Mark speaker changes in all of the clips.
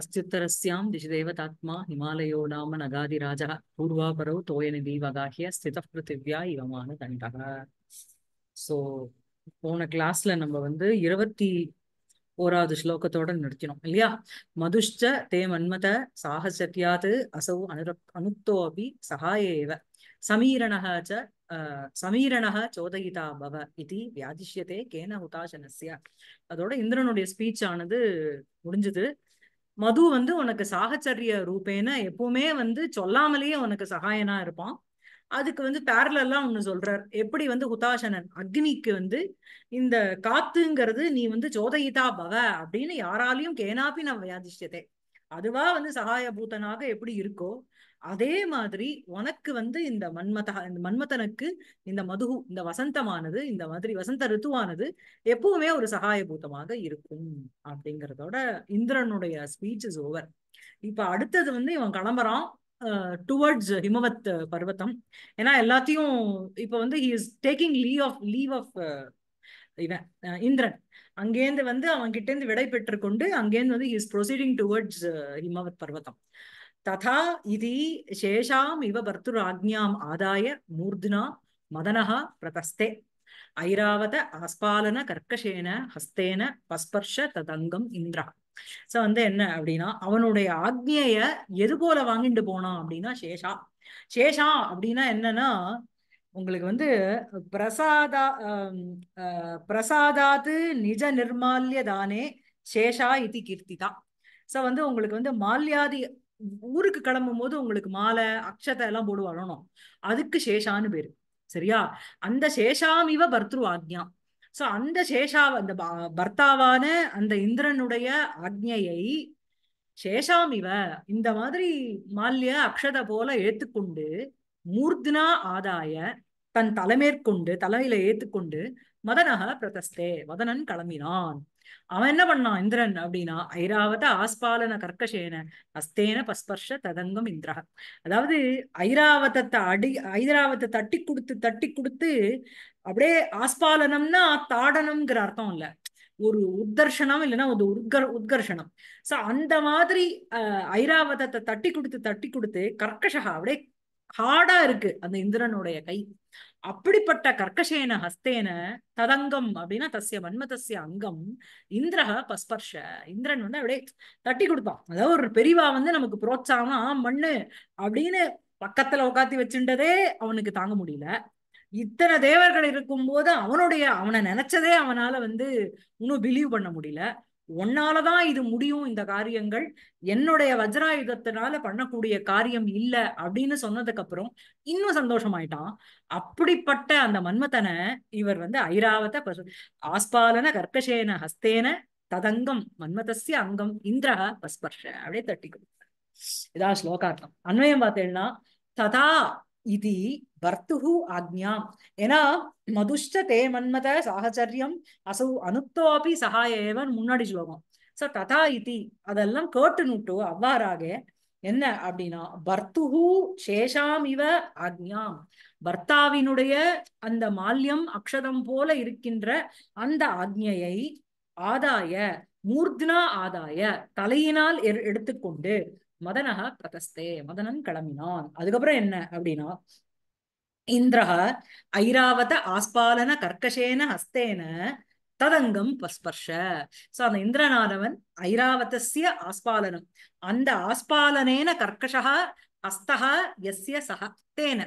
Speaker 1: அஸ்தியுத்தரஸ்யாம் தாத்மா ஹிமாலயோ நாம நகாதிராஜா பூர்வாபரோ தோயநிதி வகாகிய ஸ்தித பிருத்திவ்யா இவமான தண்டக ஸோ போன கிளாஸ்ல நம்ம வந்து இருபத்தி ஓராவது ஸ்லோகத்தோட நிறுத்தினோம் இல்லையா மதுஷ்ட தே மன்மத சாகசத்தியாது அசௌ அனுர அனுத்தோ அபி சகாயேவ சமீரணக ச சமீரணக சோதயிதா பவ இது வியாதிஷ்யதே கேன ஹுதாசனஸ்ய அதோட இந்திரனுடைய ஸ்பீச் ஆனது முடிஞ்சது மது வந்து உனக்கு சாகச்சரிய ரூபேன எப்பவுமே வந்து சொல்லாமலேயே உனக்கு சகாயனா இருப்பான் அதுக்கு வந்து பேரலெல்லாம் ஒண்ணு சொல்றார் எப்படி வந்து ஹுதாசனன் அக்னிக்கு வந்து இந்த காத்துங்கிறது நீ வந்து ஜோதயிதா பவ அப்படின்னு யாராலையும் கேனாப்பி நான் வியாதிஷ்டத்தை அதுவா வந்து சகாய பூத்தனாக எப்படி இருக்கோ அதே மாதிரி உனக்கு வந்து இந்த மன்மத இந்த மன்மதனுக்கு இந்த மது இந்த வசந்தமானது இந்த மாதிரி வசந்த ரித்துவானது எப்பவுமே ஒரு சகாயபூதமாக இருக்கும் அப்படிங்கிறதோட இந்திரனுடைய ஸ்பீச் இஸ் ஓவர் இப்ப அடுத்தது வந்து இவன் கிளம்புறான் டுவர்ட்ஸ் ஹிமவத் பர்வத்தம் ஏன்னா எல்லாத்தையும் இப்ப வந்து he is taking leave of leave of இவன் இந்திரன் அங்கேருந்து வந்து அவன் கிட்டேருந்து விடை பெற்றுக்கொண்டு கொண்டு அங்கேருந்து வந்து இஸ் ப்ரொசீடிங் டுவர்ட்ஸ் ஹிமவத் பர்வத்தம் ததா இது சேஷாம் இவ வர்த்துராஜ்ஞாம் ஆதாய மூர்த்னா மதனஹா பிரதஸ்தே ஐராவத ஆஸ்பாலன கர்க்கசேன ஹஸ்தேன பஸ்பர்ஷ ததங்கம் இந்திரா சோ வந்து என்ன அப்படின்னா அவனுடைய ஆக்ஞைய எது போல வாங்கிட்டு போனான் அப்படின்னா சேஷா சேஷா அப்படின்னா என்னன்னா உங்களுக்கு வந்து பிரசாதா பிரசாதாத்து நிஜ நிர்மால்யதானே சேஷா இது கீர்த்திதா சோ வந்து உங்களுக்கு வந்து மால்யாதி ஊருக்கு கிளம்பும் போது உங்களுக்கு மாலை அக்ஷத்தை எல்லாம் போடு வரணும் அதுக்கு சேஷான்னு பேரு சரியா அந்த சேஷாமிவ பர்த்ரு ஆக்ஞா சோ அந்த சேஷா அந்த பர்த்தாவான அந்த இந்திரனுடைய ஆக்ஞையை சேஷாமிவ இந்த மாதிரி மால்ய அக்ஷத போல ஏத்துக்கொண்டு மூர்தினா ஆதாய தன் தலைமேற்கொண்டு தலைமையில ஏத்துக்கொண்டு மதனக பிரதஸ்தே மதனன் கிளம்பினான் அவன் என்ன பண்ணான் இந்திரன் அப்படின்னா ஐராவத ஆஸ்பாலன கர்க்கசேன அஸ்தேன பஸ்பர்ஷ ததங்கம் இந்திரா அதாவது ஐராவதத்தை அடி ஐராவத்தை தட்டி கொடுத்து தட்டி கொடுத்து அப்படியே ஆஸ்பாலனம்னா தாடனம்ங்கிற அர்த்தம் இல்ல ஒரு உத்தர்ஷனம் இல்லைன்னா ஒரு உத்கர் உத்கர்ஷனம் சோ அந்த மாதிரி அஹ் ஐராவதத்தை தட்டி கொடுத்து தட்டி கொடுத்து கர்க்கஷகா அப்படியே ஹார்டா இருக்கு அந்த இந்திரனுடைய கை அப்படிப்பட்ட கர்க்கசேன ஹஸ்தேன ததங்கம் அப்படின்னா தசிய வன்மதசிய அங்கம் இந்திரஹ பஸ்பர்ஷ இந்திரன் வந்து அப்படியே தட்டி கொடுப்பான் அதாவது ஒரு பெரிவா வந்து நமக்கு ஆ மண்ணு அப்படின்னு பக்கத்துல உட்காத்தி வச்சுட்டதே அவனுக்கு தாங்க முடியல இத்தனை தேவர்கள் இருக்கும் போது அவனுடைய அவனை நினைச்சதே அவனால வந்து இன்னும் பிலீவ் பண்ண முடியல உன்னாலதான் இது முடியும் இந்த காரியங்கள் என்னுடைய வஜ்ராயுதத்தினால பண்ணக்கூடிய காரியம் இல்ல அப்படின்னு சொன்னதுக்கு அப்புறம் இன்னும் சந்தோஷமாயிட்டான் அப்படிப்பட்ட அந்த மன்மதனை இவர் வந்து ஐராவத ஆஸ்பாலன கர்க்கசேன ஹஸ்தேன ததங்கம் மன்மதசிய அங்கம் இந்திரா பஸ்பர்ஷ அப்படியே தட்டி கொடுத்தார் இதான் ஸ்லோகார்த்தம் அன்வயம் பார்த்தேன்னா ததா இது பர்த்துகு ஆக்ஞாம் ஏன்னா மதுஷ்ட தே மன்மத சாகச்சரியம் அசௌ அனுத்தோபி சகாயவன் முன்னாடி ஸ்லோகம் சோ ததா இது அதெல்லாம் கேட்டு நுட்டு அவ்வாறாக என்ன அப்படின்னா பர்த்துகு சேஷாம் இவ ஆக்ஞாம் பர்த்தாவினுடைய அந்த மால்யம் அக்ஷதம் போல இருக்கின்ற அந்த ஆக்ஞையை ஆதாய மூர்த்னா ஆதாய தலையினால் எடுத்துக்கொண்டு மதனஹா பிரதஸ்தே மதனன் கிளம்பினான் அதுக்கப்புறம் என்ன அப்படின்னா இந்திரஹ ஐராவத ஆஸ்பாலன கர்க்கசேன ஹஸ்தேன ததங்கம் ஸ்பர்ஷ சோ அந்த இந்திரநாதவன் ஐராவதசிய ஆஸ்பாலனம் அந்த ஆஸ்பாலனேன கர்க்கஷா ஹஸ்தகா எஸ்ய சக தேன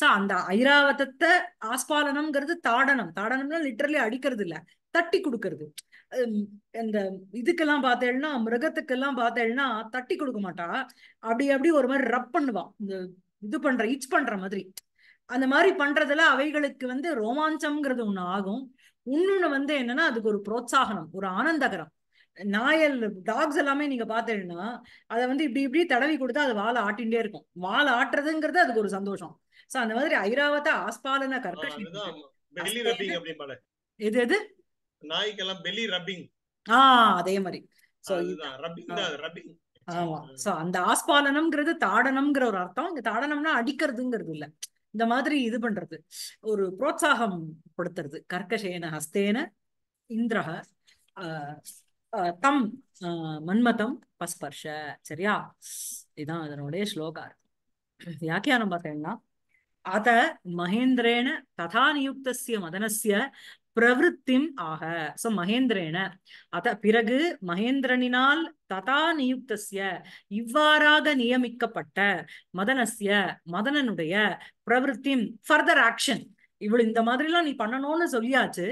Speaker 1: சோ அந்த ஐராவதத்தை ஆஸ்பாலனம்ங்கிறது தாடனம் தாடனம்னா லிட்டரலி அடிக்கிறது இல்ல தட்டி கொடுக்கறது இந்த இதுக்கெல்லாம் பார்த்தேன்னா மிருகத்துக்கெல்லாம் பார்த்தேன்னா தட்டி கொடுக்க மாட்டா அப்படி அப்படி ஒரு மாதிரி ரப் பண்ணுவான் இந்த இது பண்ற இச் பண்ற மாதிரி அந்த மாதிரி பண்றதுல அவைகளுக்கு வந்து ரோமாஞ்சம்ங்கிறது ஒண்ணு ஆகும் இன்னொன்னு வந்து என்னன்னா அதுக்கு ஒரு புரோத்சாகனம் ஒரு ஆனந்தகரம் நாயல் டாக்ஸ் எல்லாமே நீங்க பாத்தீங்கன்னா அதை வந்து இப்படி இப்படி தடவி கொடுத்தா அது வாழை ஆட்டின்ண்டே இருக்கும் வாழை ஆட்டுறதுங்கிறது அதுக்கு ஒரு சந்தோஷம் சோ அந்த மாதிரி ஐராவத ஆஸ்பாலன கற்கஷம் எது எது நாய்க்கெல்லாம் பெலி ரப்பிங் அதே மாதிரி சோ ரப்பிங் தான் ரப்பிங் ஆமா சோ அந்த ஆஸ்பாலனம்ங்கிறது தாடனம்ங்கிற ஒரு அர்த்தம் இங்க தாடனம்னா அடிக்கிறதுங்கிறது இல்ல இந்த மாதிரி இது பண்றது ஒரு புரோத்சாகம் படுத்துறது கர்க்கசேன ஹஸ்தேன இந்திரக தம் மன்மதம் பஸ்பர்ஷ சரியா இதுதான் அதனுடைய ஸ்லோகா வியாக்கியானம் பார்த்தீங்கன்னா அத மகேந்திரேன ததா நியுக்தசிய மதனசிய பிரவருத்திம் ஆக சோ மகேந்திரேன அத பிறகு மகேந்திரனினால் ததா நியுக்தசிய இவ்வாறாக நியமிக்கப்பட்ட மதனசிய மதனனுடைய பிரவருத்திம் ஃபர்தர் ஆக்ஷன் இவ்வளவு இந்த மாதிரி எல்லாம் நீ பண்ணணும்னு சொல்லியாச்சு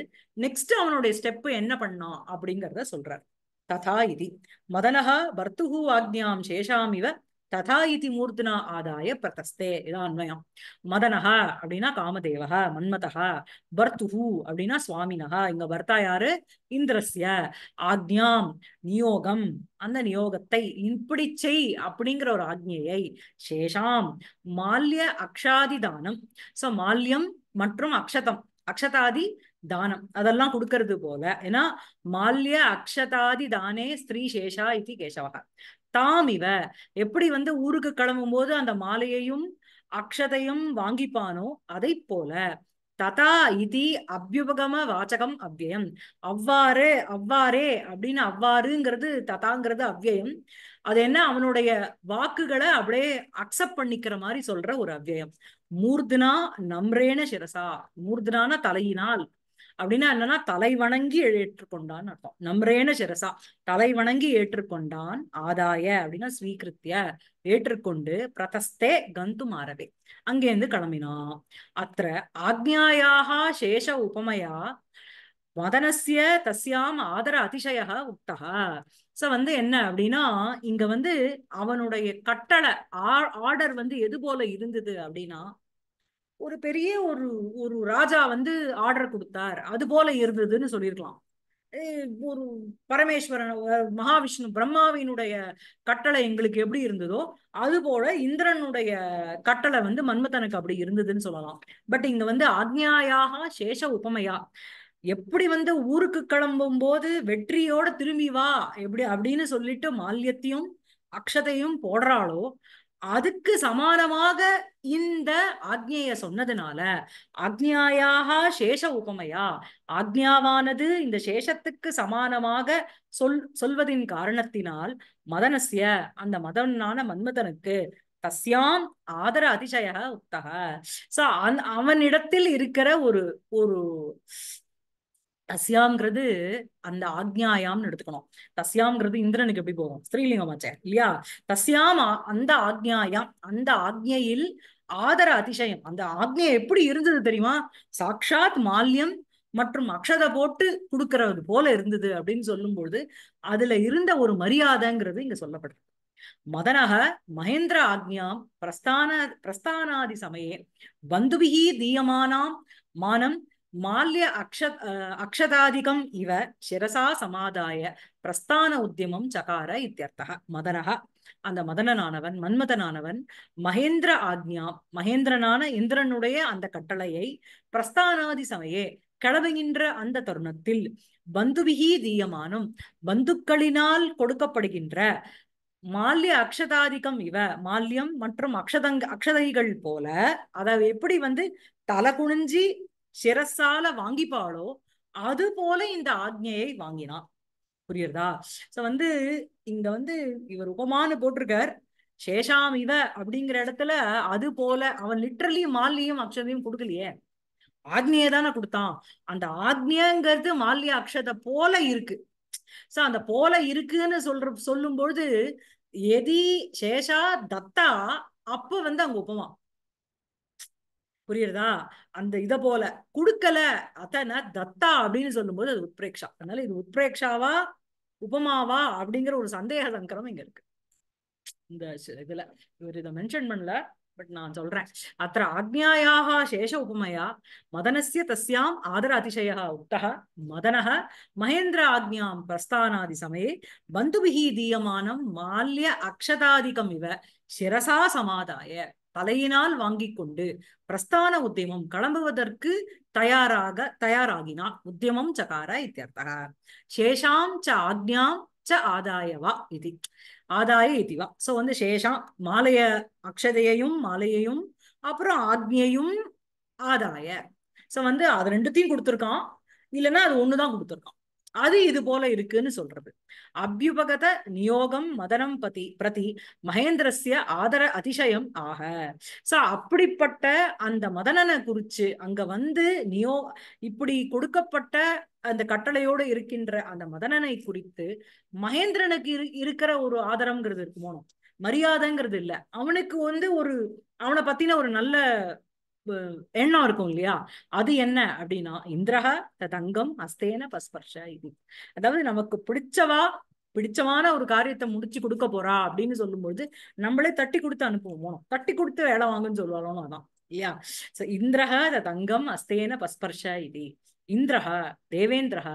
Speaker 1: நெக்ஸ்ட் அவனுடைய ஸ்டெப் என்ன பண்ணான் அப்படிங்கறத சொல்றார் ததா இது மதனகா பர்த்துஹு ஆக்ஞாம் சேஷாம் இவ ததா இதி மூர்த்தினா ஆதாய பிரதஸ்தே இதான் அன்வயம் மதனஹா அப்படின்னா காமதேவா மன்மதா பர்த்துஹு அப்படின்னா சுவாமினஹா இங்க பர்த்தா யாரு இந்திரஸ்ய ஆக்ஞாம் நியோகம் அந்த நியோகத்தை இப்படி செய் அப்படிங்கிற ஒரு ஆக்ஞையை சேஷாம் மால்ய அக்ஷாதிதானம் சோ மால்யம் மற்றும் அக்ஷதம் அக்ஷதாதி தானம் அதெல்லாம் கொடுக்கறது போல ஏன்னா மால்ய அக்ஷதாதி தானே ஸ்திரீ சேஷா இது கேசவகா தாம் இவ எப்படி வந்து ஊருக்கு கிளம்பும் போது அந்த மாலையையும் அக்ஷதையும் வாங்கிப்பானோ அதை போல ததா இதி அபியுபகம வாச்சகம் அவ்வயம் அவ்வாறு அவ்வாறே அப்படின்னு அவ்வாறுங்கிறது ததாங்கிறது அவ்வயம் அது என்ன அவனுடைய வாக்குகளை அப்படியே அக்செப்ட் பண்ணிக்கிற மாதிரி சொல்ற ஒரு அவ்வயம் மூர்தினா நம்ரேன சிரசா மூர்தினான தலையினால் அப்படின்னா என்னன்னா தலை வணங்கி ஏற்றுக்கொண்டான் அர்த்தம் நம்ரேன சிரசா தலை வணங்கி ஏற்றுக்கொண்டான் ஆதாய அப்படின்னா ஸ்வீகிருத்திய ஏற்றுக்கொண்டு பிரதஸ்தே கந்து மாறவே அங்கேருந்து கிளம்பினான் அத்த ஆக்ஞாயாக சேஷ உபமையா மதனசிய தஸ்யாம் ஆதர அதிசய உத்தக சோ வந்து என்ன அப்படின்னா இங்க வந்து அவனுடைய கட்டளை ஆர்டர் வந்து எது போல இருந்தது அப்படின்னா ஒரு பெரிய ஒரு ஒரு ராஜா வந்து ஆர்டர் கொடுத்தார் அது போல இருந்ததுன்னு சொல்லியிருக்கலாம் ஒரு பரமேஸ்வரன் மகாவிஷ்ணு பிரம்மாவினுடைய கட்டளை எங்களுக்கு எப்படி இருந்ததோ அது போல இந்திரனுடைய கட்டளை வந்து மன்மதனுக்கு அப்படி இருந்ததுன்னு சொல்லலாம் பட் இங்க வந்து ஆக்ஞாயாக சேஷ உபமையா எப்படி வந்து ஊருக்கு கிளம்பும் போது வெற்றியோட திரும்பி வா எப்படி அப்படின்னு சொல்லிட்டு மால்யத்தையும் அக்ஷதையும் போடுறாளோ அதுக்கு சமானமாக இந்த ஆக்னேய சொன்னதுனால அக்னியாயாக சேஷ உபமையா ஆக்ஞாவானது இந்த சேஷத்துக்கு சமானமாக சொல் சொல்வதின் காரணத்தினால் மதனசிய அந்த மதனான மன்மதனுக்கு தஸ்யாம் ஆதர அதிசய உத்தக சோ அவனிடத்தில் இருக்கிற ஒரு ஒரு தஸ்யாங்கிறது அந்த ஆக்ஞாயாம்னு எடுத்துக்கணும் தஸ்யாம்ங்கிறது இந்திரனுக்கு எப்படி போகும் ஸ்ரீலிங்கமாச்சே இல்லையா தஸ்யாம் அந்த ஆக்ஞாயாம் அந்த ஆக்ஞையில் ஆதர அதிசயம் அந்த ஆக்ஞை எப்படி இருந்தது தெரியுமா சாக்ஷாத் மால்யம் மற்றும் அக்ஷத போட்டு கொடுக்கறது போல இருந்தது அப்படின்னு சொல்லும்போது அதுல இருந்த ஒரு மரியாதைங்கிறது இங்க சொல்லப்படுது மதனக மகேந்திர ஆக்ஞாம் பிரஸ்தான பிரஸ்தானாதி சமயே பந்துபிகி தீயமானாம் மானம் மால்ய அக்ஷ அக்ஷதாதிகம் இவ சிரசா சமாதாய பிரஸ்தான உத்தியமம் சகார இத்தியர்த்தக மதனக அந்த மதனனானவன் மன்மதனானவன் மகேந்திர ஆக்ஞா மகேந்திரனான இந்திரனுடைய அந்த கட்டளையை பிரஸ்தானாதி சமயே கிளவுகின்ற அந்த தருணத்தில் பந்துவிகி தீயமானும் பந்துக்களினால் கொடுக்கப்படுகின்ற மால்ய அக்ஷதாதிகம் இவ மால்யம் மற்றும் அக்ஷதங் அக்ஷதைகள் போல அதை எப்படி வந்து தலை குனிஞ்சி சிரசால வாங்கிப்பாளோ அது போல இந்த ஆக்ஞையை வாங்கினான் புரியுறதா சோ வந்து இங்க வந்து இவர் உபமானு போட்டிருக்கார் சேஷாம் இவ அப்படிங்கிற இடத்துல அது போல அவன் லிட்ரலி மாலியும் அக்ஷதையும் கொடுக்கலையே ஆக்னியை தானே கொடுத்தான் அந்த ஆக்னியங்கிறது மால்ய அக்ஷதை போல இருக்கு சோ அந்த போல இருக்குன்னு சொல்ற சொல்லும் பொழுது எதி சேஷா தத்தா அப்ப வந்து அங்க உபமா புரியுறதா அந்த இத போல கொடுக்கல அத்தன தத்தா அப்படின்னு சொல்லும் போது அது உத்பிரேக்ஷா அதனால இது உத்பிரேக்ஷாவா உபமாவா அப்படிங்கிற ஒரு சந்தேக சங்கரம் இங்க இருக்கு இந்த இதுல இவர் இதை மென்ஷன் பண்ணல பட் நான் சொல்றேன் அத்த ஆக்ஞாயாக சேஷ உபமையா மதனசிய தஸ்யாம் ஆதர அதிசய உத்தக மதனக மகேந்திர ஆக்னியாம் பிரஸ்தானாதி சமயே பந்துபிகி தீயமானம் மால்ய அக்ஷதாதிகம் இவ சிரசா சமாதாய தலையினால் வாங்கி கொண்டு பிரஸ்தான உத்தியமம் கிளம்புவதற்கு தயாராக தயாராகினார் உத்தியமம் சகார இத்தியர்த்தக சேஷாம் ச ஆக்ஞாம் ச ஆதாயவா இது ஆதாய இதுவா சோ வந்து சேஷம் மாலைய அக்ஷதையையும் மாலையையும் அப்புறம் ஆக்ஞையும் ஆதாய சோ வந்து அது ரெண்டுத்தையும் கொடுத்துருக்கான் இல்லைன்னா அது ஒண்ணுதான் கொடுத்துருக்கான் அது இது போல இருக்குன்னு சொல்றது அபியுபகத நியோகம் மதனம் பதி பிரதி மகேந்திரசிய ஆதர அதிசயம் ஆக சோ அப்படிப்பட்ட அந்த மதனனை குறிச்சு அங்க வந்து நியோ இப்படி கொடுக்கப்பட்ட அந்த கட்டளையோடு இருக்கின்ற அந்த மதனனை குறித்து மகேந்திரனுக்கு இரு இருக்கிற ஒரு ஆதரம்ங்கிறது இருக்குமோனும் மரியாதைங்கிறது இல்லை அவனுக்கு வந்து ஒரு அவனை பத்தின ஒரு நல்ல எண்ணம் இருக்கும் இல்லையா அது என்ன அப்படின்னா இந்திரக தங்கம் அஸ்தேன பஸ்பர்ஷ இது அதாவது நமக்கு பிடிச்சவா பிடிச்சமான ஒரு காரியத்தை முடிச்சு கொடுக்க போறா அப்படின்னு சொல்லும்பொழுது நம்மளே தட்டி கொடுத்து அனுப்புவோம் தட்டி கொடுத்து வேலை வாங்குன்னு சொல்லுவாலும் அதான் இல்லையா சோ இந்திரக தங்கம் அஸ்தேன பஸ்பர்ஷ இது இந்திரக தேவேந்திரக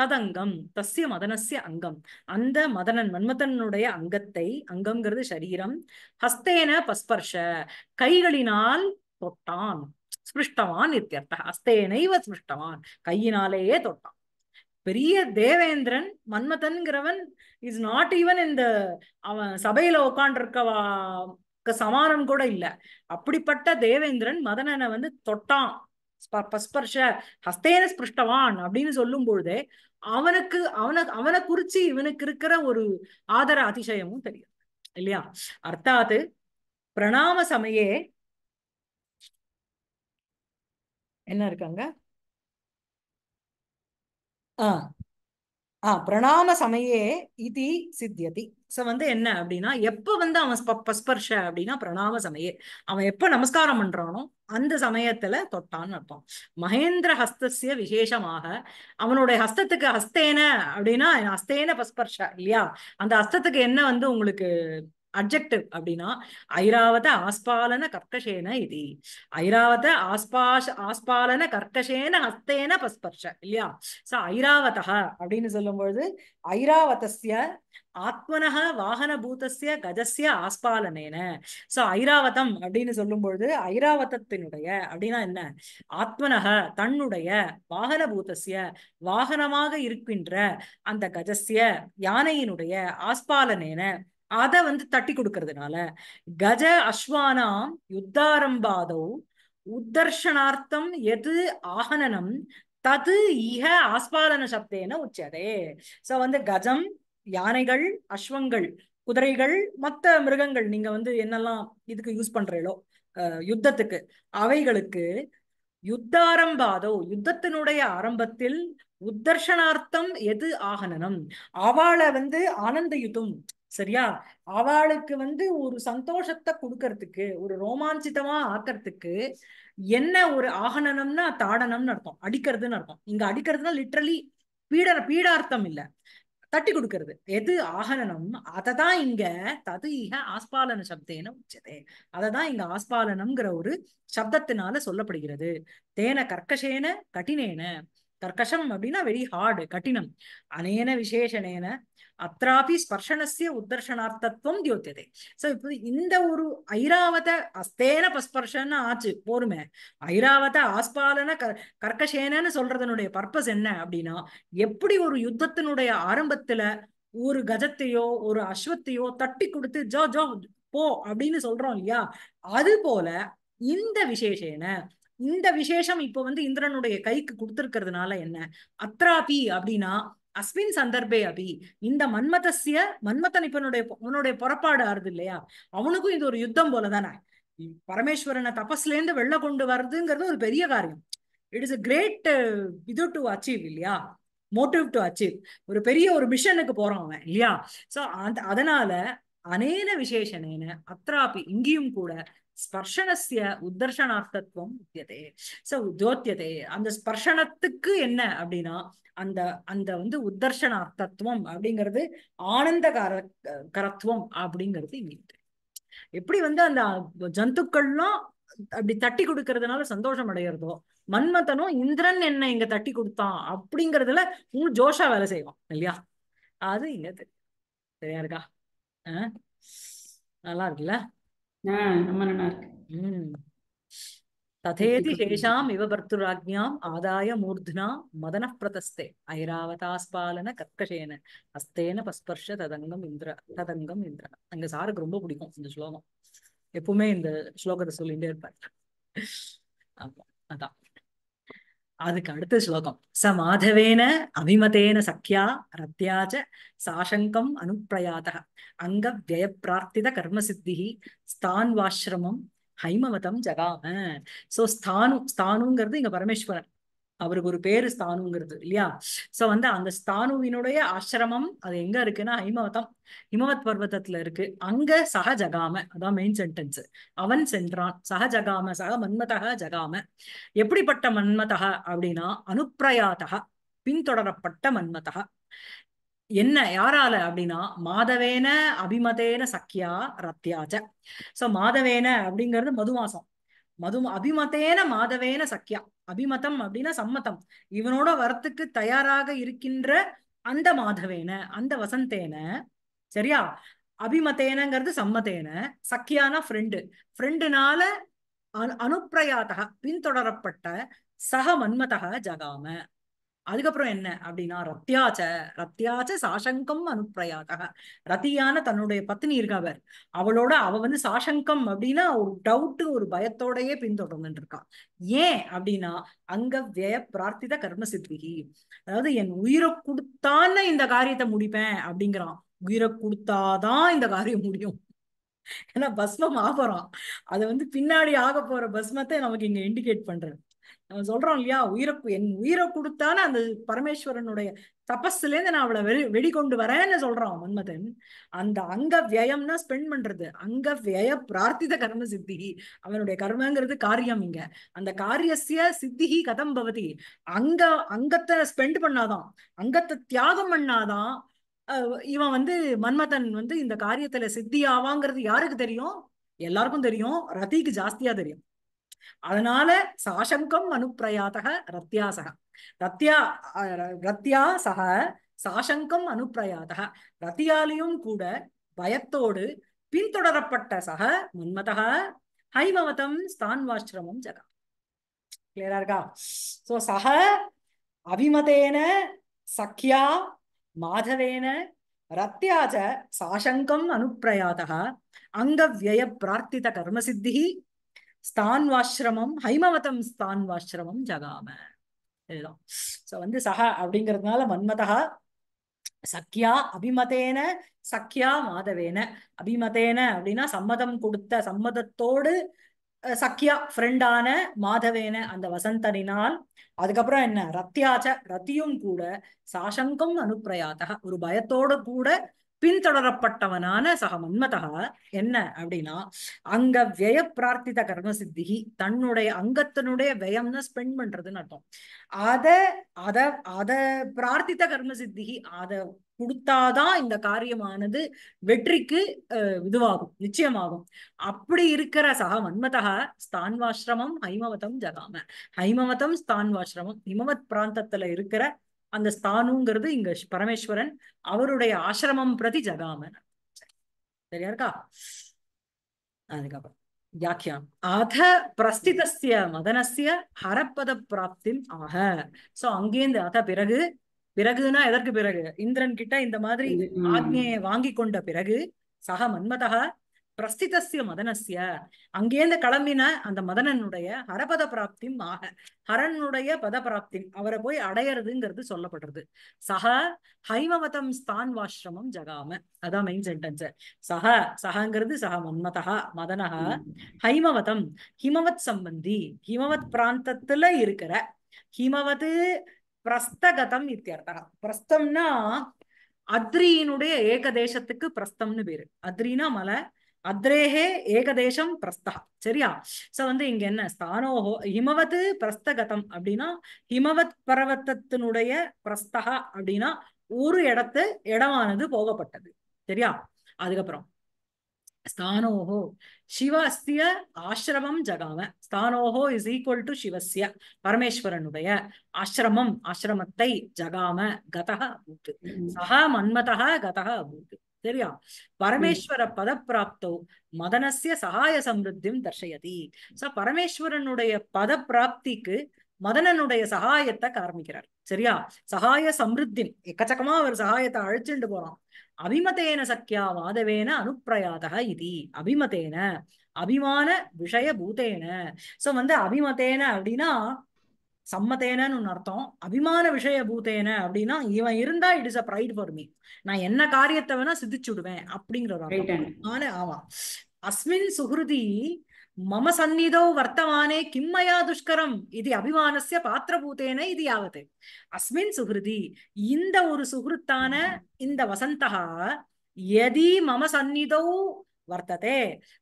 Speaker 1: ததங்கம் தஸ்ய மதனசிய அங்கம் அந்த மதனன் மன்மதனுடைய அங்கத்தை அங்கம்ங்கிறது சரீரம் ஹஸ்தேன பஸ்பர்ஷ கைகளினால் தொட்டான் ஸ்பிருஷ்டவான் இத்தியர்த்த அஸ்தேனைவ ஸ்பிருஷ்டவான் கையினாலேயே தொட்டான் பெரிய தேவேந்திரன் மன்மதன்கிறவன் இஸ் நாட் ஈவன் இந்த அவன் சபையில உட்காண்டிருக்கவா சமானம் கூட இல்ல அப்படிப்பட்ட தேவேந்திரன் மதனனை வந்து தொட்டான் ஸ்பஸ்பர்ஷ ஹஸ்தேன ஸ்பிருஷ்டவான் அப்படின்னு சொல்லும் பொழுதே அவனுக்கு அவனை அவனை குறிச்சு இவனுக்கு இருக்கிற ஒரு ஆதர அதிசயமும் தெரியும் இல்லையா அர்த்தாத்து பிரணாம சமயே என்ன இருக்காங்க பிரணாம சமயே இது சித்தியதி ஸோ வந்து என்ன அப்படின்னா எப்போ வந்து அவன் பஸ்பர்ஷ அப்படின்னா பிரணாம சமயே அவன் எப்போ நமஸ்காரம் பண்றானோ அந்த சமயத்துல தொட்டான்னு அர்த்தம் மகேந்திர ஹஸ்தசிய விசேஷமாக அவனுடைய ஹஸ்தத்துக்கு ஹஸ்தேன அப்படின்னா ஹஸ்தேன பஸ்பர்ஷ இல்லையா அந்த ஹஸ்தத்துக்கு என்ன வந்து உங்களுக்கு அப்ஜெக்டிவ் அப்படின்னா ஐராவத ஆஸ்பாலன கர்க்கசேன இது ஐராவத ஆஸ்பாஷ் ஆஸ்பாலன கர்க்கசேன ஹஸ்தேன பஸ்பர்ஷ இல்லையா சோ ஐராவதா அப்படின்னு சொல்லும்பொழுது ஐராவதசிய ஐராவதஸ்ய ஆத்மனக வாகன பூதஸ்ய கஜஸ்ய ஆஸ்பாலனேன சோ ஐராவதம் அப்படின்னு சொல்லும் பொழுது ஐராவதத்தினுடைய அப்படின்னா என்ன ஆத்மனக தன்னுடைய வாகன பூதஸ்ய வாகனமாக இருக்கின்ற அந்த கஜஸ்ய யானையினுடைய ஆஸ்பாலனேன அதை வந்து தட்டி கொடுக்கறதுனால கஜ அஸ்வானாம் யுத்தாரம்பாதோ உத்தர்ஷனார்த்தம் எது ஆகனனம் தது இக ஆஸ்பாதன சப்தேன உச்சதே சோ வந்து கஜம் யானைகள் அஸ்வங்கள் குதிரைகள் மற்ற மிருகங்கள் நீங்க வந்து என்னெல்லாம் இதுக்கு யூஸ் பண்றீங்களோ யுத்தத்துக்கு அவைகளுக்கு யுத்தாரம்பாதோ யுத்தத்தினுடைய ஆரம்பத்தில் உத்தர்ஷனார்த்தம் எது ஆகனனம் அவளை வந்து ஆனந்த யுத்தம் சரியா அவளுக்கு வந்து ஒரு சந்தோஷத்தை கொடுக்கறதுக்கு ஒரு ரோமாஞ்சிதமா ஆக்குறதுக்கு என்ன ஒரு ஆகனனம்னா தாடனம்னு அர்த்தம் அடிக்கிறதுன்னு அர்த்தம் இங்க அடிக்கிறதுனா லிட்ரலி பீட பீடார்த்தம் இல்ல தட்டி கொடுக்கறது எது ஆகனனம் அததான் இங்க தது இக ஆஸ்பாலன சப்தேன உச்சதே அததான் இங்க ஆஸ்பாலனம்ங்கிற ஒரு சப்தத்தினால சொல்லப்படுகிறது தேன கர்க்கசேன கடினேன கர்க்கஷம் அப்படின்னா வெரி ஹார்டு கடினம் அனேன விசேஷனேன அத்தாபி ஸ்பர்ஷனசிய உத்தர்ஷனார்த்தத்துவம் தியோத்தியதை ஸோ இப்போ இந்த ஒரு ஐராவத அஸ்தேன பஸ்பர்ஷன் ஆச்சு போருமே ஐராவத ஆஸ்பாலன க கர்க்கசேனன்னு சொல்றதனுடைய பர்பஸ் என்ன அப்படின்னா எப்படி ஒரு யுத்தத்தினுடைய ஆரம்பத்துல ஒரு கஜத்தையோ ஒரு அஸ்வத்தையோ தட்டி கொடுத்து ஜோ ஜோ போ அப்படின்னு சொல்றோம் இல்லையா அது போல இந்த விசேஷேன இந்த விசேஷம் இப்ப வந்து இந்திரனுடைய கைக்கு கொடுத்திருக்கிறதுனால என்ன அத்ராபி அப்படின்னா அஸ்மின் சந்தர்பே அபி இந்த மன்மதசிய மன்மதன் இப்ப உன்னுடைய புறப்பாடு ஆறுது இல்லையா அவனுக்கும் இது ஒரு யுத்தம் போலதானே பரமேஸ்வரனை தபஸ்ல இருந்து வெளில கொண்டு வர்றதுங்கிறது ஒரு பெரிய காரியம் இட் இஸ் அ கிரேட் இது டு அச்சீவ் இல்லையா மோட்டிவ் டு அச்சீவ் ஒரு பெரிய ஒரு மிஷனுக்கு போறான் அவன் இல்லையா சோ அதனால அநேன விசேஷனேன அத்ராபி இங்கேயும் கூட ஸ்பர்ஷனஸ்ய உத்தர்ஷனார்த்தத்வம் உத்தியதே சோ உதோத்தியதே அந்த ஸ்பர்ஷனத்துக்கு என்ன அப்படின்னா அந்த அந்த வந்து உத்தர்ஷனார்த்தத்துவம் அப்படிங்கிறது ஆனந்தகார கரத்துவம் அப்படிங்கிறது இங்கிட்டு எப்படி வந்து அந்த ஜந்துக்கள்லாம் அப்படி தட்டி கொடுக்கறதுனால சந்தோஷம் அடையிறதோ மன்மதனும் இந்திரன் என்ன இங்க தட்டி கொடுத்தான் அப்படிங்கறதுல உங்களுக்கு ஜோஷா வேலை செய்வான் இல்லையா அது இங்க தெரியும் சரியா இருக்கா நல்லா இருக்குல்ல ததேதி ஹேஷாம் இவ பர்த்துராஜ்யாம் ஆதாய மூர்த்னா மதன பிரதஸ்தே ஐராவதாஸ்பாலன கர்க்கஷேன அஸ்தேன பஸ்பர்ஷ ததங்கம் இந்திர ததங்கம் இந்திர அங்க சாருக்கு ரொம்ப பிடிக்கும் இந்த ஸ்லோகம் எப்பவுமே இந்த ஸ்லோகத்தை சொல்லிட்டே இருப்பார் ஆமா அதான் அதுக்கு அடுத்த ஸ்லோகம் ச மாதவேன அபிமதேன சக்கியா ரத்தியாச்ச சாசங்கம் அனுப்பிரயாத அங்க விய பிரார்த்தித கர்மசித்தி ஸ்தான் வாசிரமம் ஹைமவதம் ஜகாம சோ ஸ்தானு ஸ்தானுங்கிறது இங்க பரமேஸ்வரன் அவருக்கு ஒரு பேரு ஸ்தானுங்கிறது இல்லையா சோ வந்து அந்த ஸ்தானுவினுடைய ஆசிரமம் அது எங்க இருக்குன்னா ஹிமவதம் ஹிமவத் பர்வதத்துல இருக்கு அங்க சகஜகாம அதான் மெயின் சென்டென்ஸ் அவன் சென்றான் சகஜகாம சக மன்மதக ஜகாம எப்படிப்பட்ட மன்மதக அப்படின்னா அனுப்பிரயாதக பின்தொடரப்பட்ட மன்மதக என்ன யாரால அப்படின்னா மாதவேன அபிமதேன சக்கியா ரத்தியாச்ச சோ மாதவேன அப்படிங்கிறது மதுமாசம் மது அபிமத்தேன மாதவேன சக்கியா அபிமதம் அப்படின்னா சம்மதம் இவனோட வரத்துக்கு தயாராக இருக்கின்ற அந்த மாதவேன அந்த வசந்தேன சரியா அபிமத்தேனங்கிறது சம்மதேன சக்கியான ஃப்ரெண்டு ஃப்ரெண்டுனால அனு அனுப்பிரயாத்தக பின்தொடரப்பட்ட சக மன்மதக ஜகாம அதுக்கப்புறம் என்ன அப்படின்னா ரத்யாச்ச ரத்யாச்ச சாசங்கம் அனுப்பிரயாக ரத்தியான தன்னுடைய பத்னி இருக்காவர் அவளோட அவ வந்து சாசங்கம் அப்படின்னா ஒரு டவுட்டு ஒரு பயத்தோடையே பின்தொடர்ந்துட்டு இருக்கா ஏன் அப்படின்னா அங்க வய பிரார்த்தித கர்ம அதாவது என் உயிரை கொடுத்தான இந்த காரியத்தை முடிப்பேன் அப்படிங்கிறான் உயிரை கொடுத்தாதான் இந்த காரியம் முடியும் ஏன்னா பஸ்மம் ஆபரம் அதை வந்து பின்னாடி ஆக போற பஸ்மத்தை நமக்கு இங்க இண்டிகேட் பண்றது நம்ம சொல்றோம் இல்லையா உயிரை என் உயிரை கொடுத்தான அந்த பரமேஸ்வரனுடைய தபஸ்லேருந்து நான் அவளை வெடி வெடிகொண்டு வரேன்னு சொல்றான் மன்மதன் அந்த அங்க வியம்னா ஸ்பெண்ட் பண்றது அங்க வியய பிரார்த்தித கர்ம சித்தி அவனுடைய கர்மங்கிறது காரியம் இங்க அந்த காரியசிய சித்திகி கதம் பவதி அங்க அங்கத்தை ஸ்பெண்ட் பண்ணாதான் அங்கத்தை தியாகம் பண்ணாதான் இவன் வந்து மன்மதன் வந்து இந்த காரியத்துல சித்தி ஆவாங்கிறது யாருக்கு தெரியும் எல்லாருக்கும் தெரியும் ரதிக்கு ஜாஸ்தியா தெரியும் அதனால சாசங்கம் அனுப்பிரயாத்தக ரத்தியாசக ரத்தியா ரத்தியா சக சாசங்கம் அனுப்பிரயாதக ரத்தியாலையும் கூட பயத்தோடு பின்தொடரப்பட்ட சக மன்மதக ஹைமவதம் ஸ்தான்வாசிரமம் ஜகா கிளியரா இருக்கா சோ சக அபிமதேன சக்கியா மாதவேன ரத்தியாச்ச சாசங்கம் அனுப்பிரயாதக வியய பிரார்த்தித கர்மசித்தி ஸ்தான்வாசிரமம் ஹைமவதம் ஸ்தான்வாசிரமம் ஜகாம இதுதான் ஸோ வந்து சக அப்படிங்கிறதுனால மன்மதா சக்கியா அபிமதேன சக்கியா மாதவேன அபிமதேன அப்படின்னா சம்மதம் கொடுத்த சம்மதத்தோடு சக்கியா ஃப்ரெண்டான மாதவேன அந்த வசந்தனினால் அதுக்கப்புறம் என்ன ரத்தியாச்ச ரத்தியும் கூட சாசங்கம் அனுப்பிரயாத்தக ஒரு பயத்தோடு கூட பின்தொடரப்பட்டவனான சக மன்மதா என்ன அப்படின்னா அங்க விய பிரார்த்தித கர்ம சித்தி தன்னுடைய அங்கத்தினுடைய வியம்னா ஸ்பெண்ட் பண்றதுன்னு அர்த்தம் அத அத அத கர்ம சித்தி அத கொடுத்தாதான் இந்த காரியமானது வெற்றிக்கு இதுவாகும் நிச்சயமாகும் அப்படி இருக்கிற சக மன்மதா ஸ்தான்வாசிரமம் ஹைமவதம் ஜகாம ஹைமவதம் ஸ்தான்வாசிரமம் ஹிமவத் பிராந்தத்துல இருக்கிற அந்த ஸ்தானுங்கிறது இங்க பரமேஸ்வரன் அவருடைய ஆசிரமம் பிரதி ஜகாமன் சரியா இருக்கா அதுக்கப்புறம் வியாக்கியம் அத பிரஸ்திதஸ்ய மதனசிய ஹரப்பத பிராப்தி ஆக சோ அங்கேருந்து அத பிறகு பிறகுனா எதற்கு பிறகு இந்திரன் கிட்ட இந்த மாதிரி ஆக்னியை வாங்கி கொண்ட பிறகு சக மன்மதா பிரஸ்திதசிய மதனசிய அங்கேந்த கிளம்பின அந்த மதனனுடைய ஹரபத பிராப்தி ஆக ஹரனுடைய பத பிராப்தி அவரை போய் அடையறதுங்கிறது சொல்லப்படுறது சக ஹைமவதம் ஸ்தான் வாஷ்ரமம் ஜகாம அதான் மெயின் சென்டென்ஸ் சக சகங்கிறது சக மன்மதா மதனஹா ஹைமவதம் ஹிமவத் சம்பந்தி ஹிமவத் பிராந்தத்துல இருக்கிற ஹிமவத் பிரஸ்தகதம் இத்தியர்த்தா பிரஸ்தம்னா அத்ரியினுடைய ஏகதேசத்துக்கு பிரஸ்தம்னு பேரு அத்ரினா மலை அத்ரேஹே ஏகதேசம் பிரஸ்தா சரியா சோ வந்து இங்க என்ன ஸ்தானோஹோ ஹிமவத் பிரஸ்தகதம் அப்படின்னா ஹிமவத் பர்வத்தத்தினுடைய பிரஸ்தகா அப்படின்னா ஒரு இடத்து இடமானது போகப்பட்டது சரியா அதுக்கப்புறம் ஸ்தானோஹோ சிவஸ்திய ஆசிரமம் ஜகாம ஸ்தானோஹோ இஸ் ஈக்குவல் டு சிவசிய பரமேஸ்வரனுடைய ஆசிரமம் ஆசிரமத்தை ஜகாம கதக அபூத் சக மன்மதா கதக அபூத் சரியா பரமேஸ்வர பத பிராப்தோ மதனசிய சகாய சமிருத்தியும் தர்ஷயதி சோ பரமேஸ்வரனுடைய பத பிராப்திக்கு மதனனுடைய சகாயத்தை காரணிக்கிறார் சரியா சகாய சமிருத்தி எக்கச்சக்கமா அவர் சகாயத்தை அழைச்சிட்டு போறான் அபிமதேன சக்கியா வாதவேன அனுப்பிரயாத இது அபிமதேன அபிமான விஷய பூதேன சோ வந்து அபிமதேன அப்படின்னா சம்மத்தேனன்னு ஒன்று அர்த்தம் அபிமான விஷய பூத்தேன அப்படின்னா இவன் இருந்தா it is a pride for me நான் என்ன காரியத்தை வேணா சிதிச்சு விடுவேன் அப்படிங்கிற ஒரு ஆமா அஸ்மின் சுகிருதி மம சந்நிதோ வர்த்தமானே கிம்மையா துஷ்கரம் இது அபிமானசிய பாத்திரபூத்தேன இது யாவது அஸ்மின் சுகிருதி இந்த ஒரு சுகிருத்தான இந்த வசந்தகா எதி மம சந்நிதோ வர்த்ததே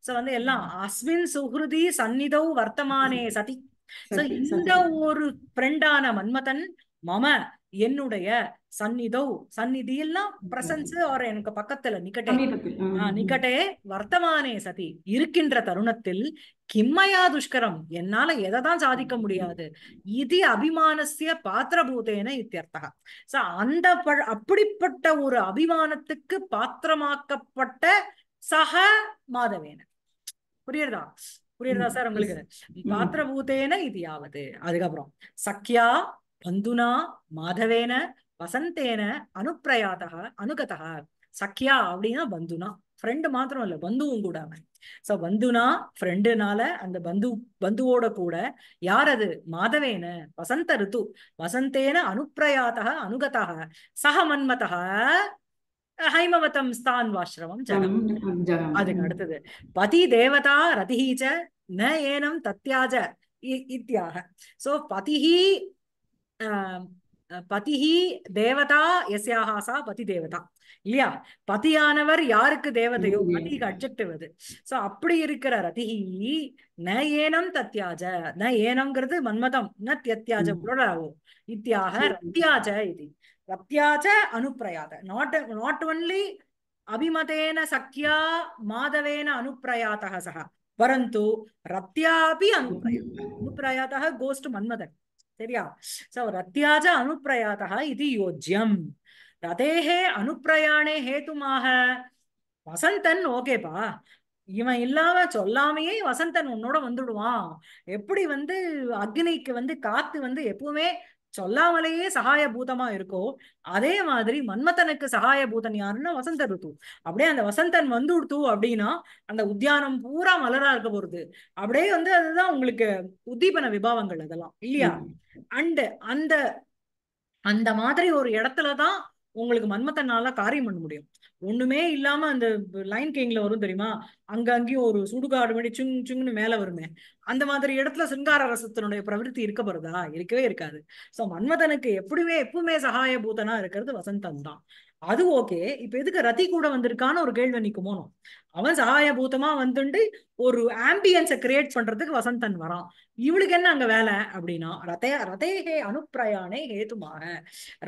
Speaker 1: சோ வந்து எல்லாம் அஸ்மின் சுகிருதி சந்நிதோ வர்த்தமானே சதி இந்த ஒரு ஃப்ரெண்டான மன்மதன் மம என்னுடைய சந்நிதோ சந்நிதி எல்லாம் பிரசன்ஸ் ஒரு எனக்கு பக்கத்துல நிகட்டே நிகட்டே வர்த்தமானே சதி இருக்கின்ற தருணத்தில் கிம்மையா துஷ்கரம் என்னால எதை தான் சாதிக்க முடியாது இது அபிமானசிய பாத்திரபூதேன இத்தியர்த்தகா சோ அந்த அப்படிப்பட்ட ஒரு அபிமானத்துக்கு பாத்திரமாக்கப்பட்ட சக மாதவேன புரியுறதா புரியுறதா சார் உங்களுக்கு பாத்திரபூதேன இது யாவது அதுக்கப்புறம் சக்கியா பந்துனா மாதவேன வசந்தேன அனுப்பிரயாத அனுகதா சக்கியா அப்படின்னா பந்துனா ஃப்ரெண்டு மாத்திரம் இல்லை பந்துவும் கூட அவன் சோ பந்துனா ஃப்ரெண்டுனால அந்த பந்து பந்துவோட கூட யார் அது மாதவேன வசந்த ரித்து வசந்தேன அனுப்பிரயாத அனுகத சக மன்மதா ஹைமவதம் ஸ்தான் வாஷ்ரவம் ஜனம் அதுக்கு அடுத்தது பதி தேவதா ரதிஹீச்ச ந ஏனம் தத்யாஜ இத்தியாக சோ பதிஹி பதிஹி தேவதா எஸ்யாகா சா பதி தேவதா இல்லையா பதியானவர் யாருக்கு தேவதையோ பதிக்கு அட்ஜெக்டிவ் அது சோ அப்படி இருக்கிற ரதிஹி ந ஏனம் தத்யாஜ ந ஏனம்ங்கிறது மன்மதம் ந தியத்யாஜ புரோடாவோ இத்தியாக ரத்யாஜ இது ரப்தியாச்ச அனுப்பிரயாத நாட் நாட் ஒன்லி அபிமதேன சக்கியா மாதவேன அனுப்பிரயாத சக பரந்து ரத்தியாபி அனுப்பிரயாத அனுப்பிரயாத்தக கோஸ்ட் மன்மதன் சரியா சோ ரத்தியாச்ச அனுப்பிரயாத இது யோஜ்யம் ரதேகே அனுப்பிரயாணே ஹேத்துமாக வசந்தன் ஓகேப்பா இவன் இல்லாம சொல்லாமையே வசந்தன் உன்னோட வந்துடுவான் எப்படி வந்து அக்னிக்கு வந்து காத்து வந்து எப்பவுமே சொல்லாமலேயே சகாயபூதமா இருக்கோ அதே மாதிரி சகாய சகாயபூதன் யாருன்னா வசந்த ருத்து அப்படியே அந்த வசந்தன் வந்து உடுத்து அப்படின்னா அந்த உத்தியானம் பூரா மலரா இருக்க போறது அப்படியே வந்து அதுதான் உங்களுக்கு உத்தீபன விபாவங்கள் அதெல்லாம் இல்லையா அண்ட் அந்த அந்த மாதிரி ஒரு இடத்துலதான் உங்களுக்கு மன்மத்தனால காரியம் பண்ண முடியும் ஒண்ணுமே இல்லாம அந்த லைன் கிங்ல வரும் தெரியுமா அங்க அங்கேயும் ஒரு சுடுகாடு மாதிரி சுங் சுங்னு மேல வருமே அந்த மாதிரி இடத்துல சிங்கார ரசத்தினுடைய பிரவருத்தி இருக்க போறதா இருக்கவே இருக்காது சோ மன்மதனுக்கு எப்படியுமே எப்பவுமே சகாய பூதனா இருக்கிறது வசந்தம் தான் அது ஓகே இப்ப எதுக்கு ரதி கூட வந்திருக்கான்னு ஒரு கேள்வி நிக்குமோனோ அவன் சகாயபூதமா வந்துட்டு ஒரு ஆம்பியன்ஸை கிரியேட் பண்றதுக்கு வசந்தன் வரான் இவளுக்கு என்ன அங்க வேலை அப்படின்னா ரதே ரதேகே அனுப்பிரயானே ஹேதுமாக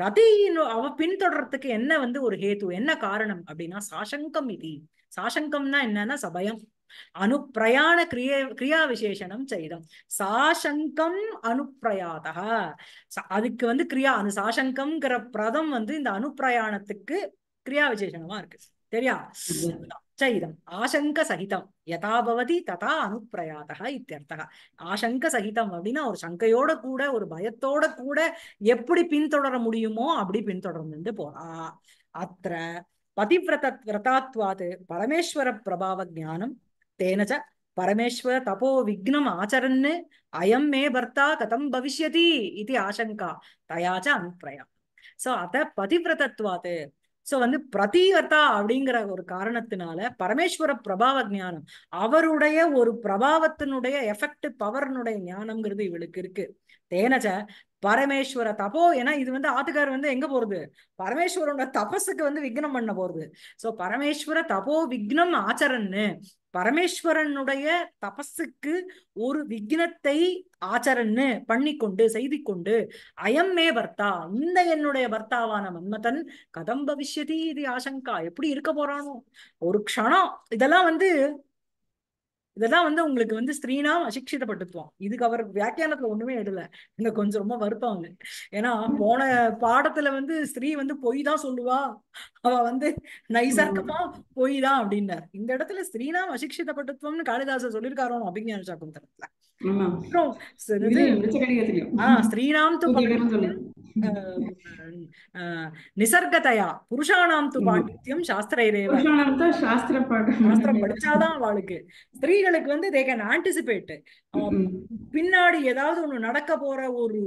Speaker 1: ரதியின் அவ பின்தொடர்றதுக்கு என்ன வந்து ஒரு ஹேத்து என்ன காரணம் அப்படின்னா சாசங்கம் இது சாசங்கம்னா என்னன்னா சபயம் அனுப்பிரயாண கிரிய கிரியா விசேஷனம் செய்தம் சாசங்கம் அனுப்பிரயாதா அதுக்கு வந்து கிரியா அந்த சாசங்கம்ங்கிற பிரதம் வந்து இந்த அனுப்பிரயாணத்துக்கு கிரியா விசேஷனமா இருக்கு தெரியா செய்தம் ஆசங்க சகிதம் யதா பவதி ததா அனுப்பிரயாதா இத்தியர்த்தா ஆசங்க சகிதம் அப்படின்னா ஒரு சங்கையோட கூட ஒரு பயத்தோட கூட எப்படி பின்தொடர முடியுமோ அப்படி பின்தொடர்ந்து போறா அத்த பதிவிரத விரதாத்வாது பரமேஸ்வர பிரபாவ ஜானம் தேனச்ச பரமேஸ்வர தபோ விக்னம் ఆచరన్ அயம் மே பர்த்தா கதம் భవిష్యతి இது ஆசங்கா தயாச்ச అనుప్రయ சோ அத பதிவிரதத்துவாது சோ வந்து பிரதீவர்த்தா அப்படிங்கிற ஒரு காரணத்தினால பரமேஸ்வர பிரபாவ ஞானம் அவருடைய ஒரு பிரபாவத்தினுடைய எஃபெக்ட் பவர்னுடைய ஞானம்ங்கிறது இவளுக்கு இருக்கு தேனச்ச பரமேஸ்வர தபோ ஏன்னா இது வந்து ஆத்துக்கார் வந்து எங்க போறது பரமேஸ்வரோட தபஸுக்கு வந்து விக்னம் பண்ண போறது சோ பரமேஸ்வர தபோ விக்னம் ஆச்சரன்னு பரமேஸ்வரனுடைய தபஸுக்கு ஒரு விக்னத்தை ஆச்சரன்னு பண்ணி கொண்டு செய்தி கொண்டு அயம் பர்த்தா இந்த என்னுடைய பர்த்தாவான மன்மதன் கதம் பவிஷ்யதி இது ஆசங்கா எப்படி இருக்க போறானோ ஒரு க்ஷணம் இதெல்லாம் வந்து இதெல்லாம் வந்து உங்களுக்கு வந்து ஸ்திரீனா அசிக்ஷிதப்பட்டுத்துவோம் இதுக்கு அவர் வியாக்கியானத்துல ஒண்ணுமே எடுல இந்த கொஞ்சம் ரொம்ப வருத்தம் அவங்க ஏன்னா போன பாடத்துல வந்து ஸ்திரீ வந்து பொய் தான் சொல்லுவா அவ வந்து நைசர்க்கமா பொய் தான் அப்படின்னார் இந்த இடத்துல ஸ்திரீனா அசிக்ஷிதப்பட்டுத்துவம்னு காளிதாச சொல்லியிருக்காரோ அபிஜான சாக்கும் ஆஹ் அப்புறம் ஸ்ரீராம் நிசர்கதையா புருஷானாம் து பாண்டித்யம் சாஸ்திரைரேவ சாஸ்திரம் படிச்சாதான் அவளுக்கு ஸ்திரீகளுக்கு வந்து தே கேன் ஆன்டிசிபேட் பின்னாடி ஏதாவது ஒண்ணு நடக்க போற ஒரு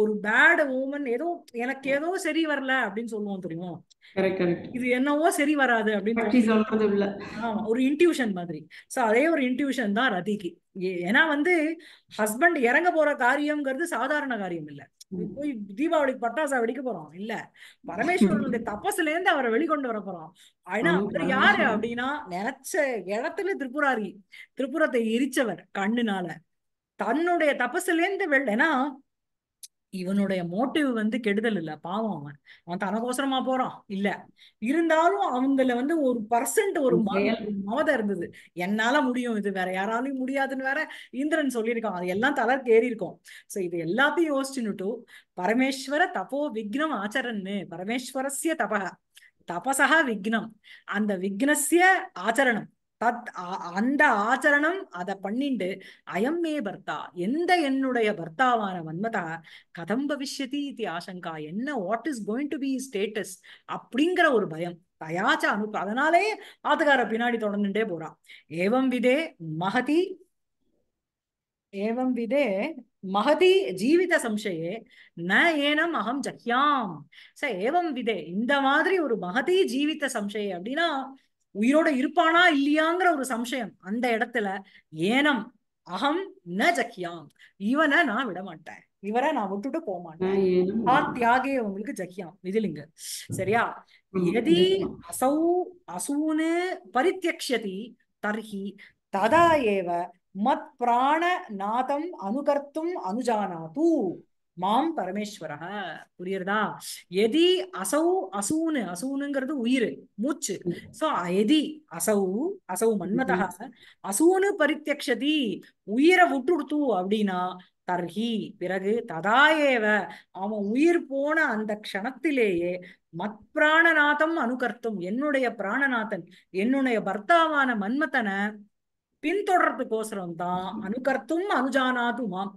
Speaker 1: ஒரு பேட் உமன் ஏதோ எனக்கு ஏதோ சரி வரல அப்படின்னு சொல்லுவோம் தெரியுமா இது என்னவோ சரி வராது அப்படின்னு ஆமா ஒரு இன்டியூஷன் மாதிரி சோ அதே ஒரு இன்டியூஷன் தான் ரதிக்கு ஏன்னா வந்து ஹஸ்பண்ட் இறங்க போற காரியம்ங்கிறது சாதாரண காரியம் இல்லை போய் தீபாவளிக்கு பட்டாசா வெடிக்க போறோம் இல்ல பரமேஸ்வரனுடைய தபசுல இருந்து அவரை வெளிக்கொண்டு வர போறோம் ஆனா அவர் யாரு அப்படின்னா நினைச்ச இடத்துல திரிபுராரி திரிபுரத்தை எரிச்சவர் கண்ணுனால தன்னுடைய தபசுல இருந்து வெள்ள ஏன்னா இவனுடைய மோட்டிவ் வந்து கெடுதல் இல்ல பாவம் அவன் அவன் தனக்கோசரமா போறான் இல்ல இருந்தாலும் அவங்கள வந்து ஒரு பர்சன்ட் ஒரு மத இருந்தது என்னால முடியும் இது வேற யாராலையும் முடியாதுன்னு வேற இந்திரன் சொல்லியிருக்கான் அது எல்லாம் தளர்க்கு ஏறி இருக்கும் சோ இது எல்லாத்தையும் யோசிச்சுன்னுட்டு பரமேஸ்வர தபோ விக்னம் ஆச்சரன்னு பரமேஸ்வரஸ்ய தபக தபசா விக்னம் அந்த விக்னஸ்ய ஆச்சரணம் தத் அந்த ஆச்சரணம் அதை பண்ணிண்டு அயம் பர்த்தா எந்த என்னுடைய பர்த்தாவான வன்மதா கதம் பவிஷ்யதி இது ஆசங்கா என்ன what is going to be status அப்படிங்கிற ஒரு பயம் தயாச்ச அனுப்பு அதனாலே ஆத்துக்கார பின்னாடி தொடர்ந்துட்டே போறான் ஏவம் விதே மகதி ஏவம் விதே மகதி ஜீவித சம்சயே ந ஏனம் அகம் ஜஹ்யாம் ச ஏவம் விதே இந்த மாதிரி ஒரு மகதி ஜீவித சம்சயே அப்படின்னா உயிரோட இருப்பானா இல்லையாங்கிற ஒரு சம்சயம் அந்த இடத்துல ஏனம் அகம் ந ஜக்கியாம் இவனை நான் விட மாட்டேன் இவரை நான் விட்டுட்டு போக மாட்டேன் ஆ தியாகே உங்களுக்கு ஜக்கியாம் விதிலிங்க சரியா எதி அசௌ அசூனு பரித்தியக்ஷதி தர்ஹி ததா ஏவ மத் பிராண நாதம் அனுகர்த்தும் அனுஜானாது மாம் பரமேஸ்வரக புரியுறதா எதி அசௌ அசூனு அசூனுங்கிறது உயிர் மூச்சு சோ எதி அசௌ அசௌ மன்மதா அசூனு பரித்தியக்ஷதி உயிரை விட்டுடுத்து அப்படின்னா தர்ஹி பிறகு ததாயேவ அவன் உயிர் போன அந்த க்ஷணத்திலேயே மத் பிராணநாதம் அனுகர்த்தும் என்னுடைய பிராணநாதன் என்னுடைய பர்த்தாவான மன்மதனை பின்தொடர்றதுக்கோசரம் தான் அனுகர்த்தும் அனுஜானாதுமாம்